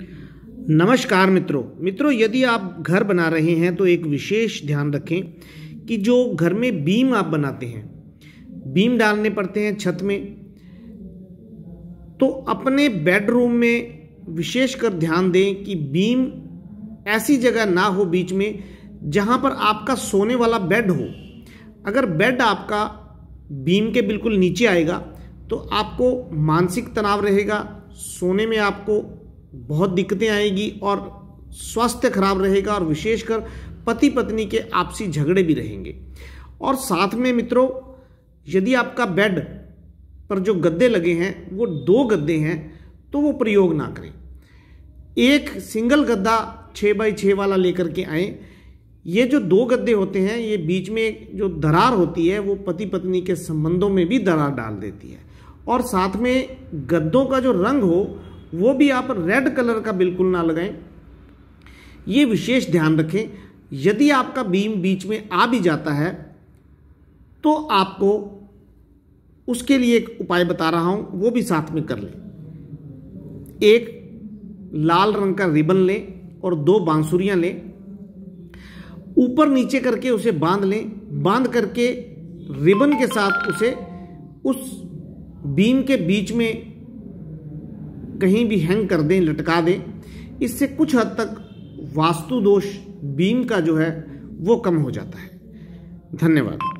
नमस्कार मित्रों मित्रों यदि आप घर बना रहे हैं तो एक विशेष ध्यान रखें कि जो घर में बीम आप बनाते हैं बीम डालने पड़ते हैं छत में तो अपने बेडरूम में विशेषकर ध्यान दें कि बीम ऐसी जगह ना हो बीच में जहां पर आपका सोने वाला बेड हो अगर बेड आपका बीम के बिल्कुल नीचे आएगा तो आपको मानसिक तनाव रहेगा सोने में आपको बहुत दिक्कतें आएगी और स्वास्थ्य खराब रहेगा और विशेषकर पति पत्नी के आपसी झगड़े भी रहेंगे और साथ में मित्रों यदि आपका बेड पर जो गद्दे लगे हैं वो दो गद्दे हैं तो वो प्रयोग ना करें एक सिंगल गद्दा छः बाई छः वाला लेकर के आए ये जो दो गद्दे होते हैं ये बीच में जो दरार होती है वो पति पत्नी के संबंधों में भी दरार डाल देती है और साथ में गद्दों का जो रंग हो वो भी आप रेड कलर का बिल्कुल ना लगाएं ये विशेष ध्यान रखें यदि आपका बीम बीच में आ भी जाता है तो आपको उसके लिए एक उपाय बता रहा हूं वो भी साथ में कर लें एक लाल रंग का रिबन लें और दो बांसुरियां लें ऊपर नीचे करके उसे बांध लें बांध करके रिबन के साथ उसे उस बीम के बीच में कहीं भी हैंग कर दें लटका दें इससे कुछ हद तक वास्तु दोष बीम का जो है वो कम हो जाता है धन्यवाद